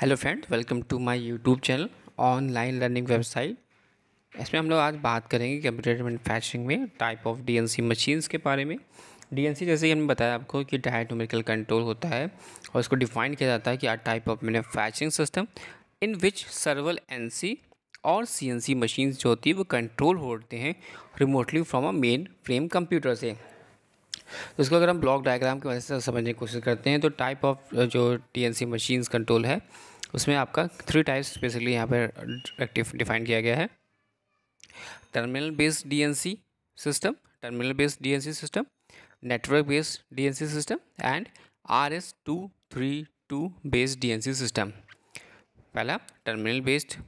Hello friend welcome to my YouTube channel online learning website इसमें हम लोग आज बात करेंगे कंप्यूटर मैनुफैक्चरिंग में टाइप ऑफ डीएनसी मशीन्स के बारे में डीएनसी जैसे कि हमने बताया आपको कि डायट न्यूमेरिकल कंट्रोल होता है और इसको डिफाइन किया जाता है कि are type of manufacturing system in which several N और सी एन मशीन्स जो होती है वो कंट्रोल होते हैं remotely from a mainframe computer से तो इसको अगर हम ब्लॉक डायग्राम की वजह से समझने की कोशिश करते हैं तो टाइप ऑफ जो टी मशीन्स कंट्रोल है उसमें आपका थ्री टाइप्स बेसिकली यहाँ पर डिफाइन किया गया है terminal based C system terminal based C system network based C system and R S two three two based C system पहला टर्मिनल बेस्ड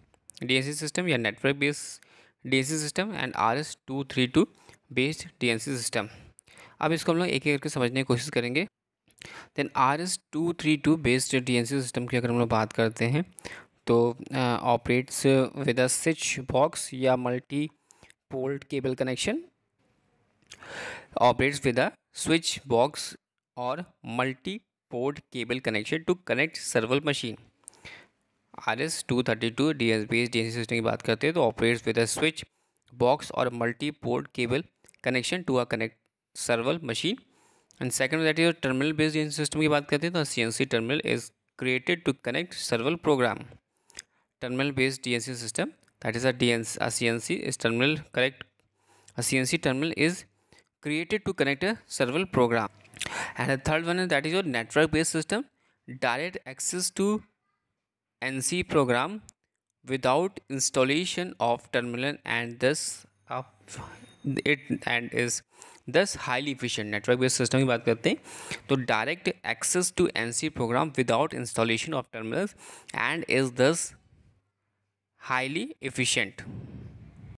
सी सिस्टम या network based C system and R S two three two based C system अब इसको हम लोग एक एक करके समझने की कोशिश करेंगे then R S two three two based D system की अगर हम लोग बात करते हैं तो operates with a switch box या multi port cable connection operates with a switch box और multi port cable connection to connect several machine R S two thirty two D S B S D N C system की बात करते हैं तो operates with a switch box और multi port cable connection to a connect server machine, and second that is your terminal based engine system. की बात करते हैं तो terminal is created to connect several program terminal based DNC system that is a DNC a CNC is terminal correct a CNC terminal is created to connect a several program and the third one that is your network based system direct access to NC program without installation of terminal and thus of it and is this highly efficient network based system की बात करते हैं तो direct access to N C program without installation of terminals and is this highly efficient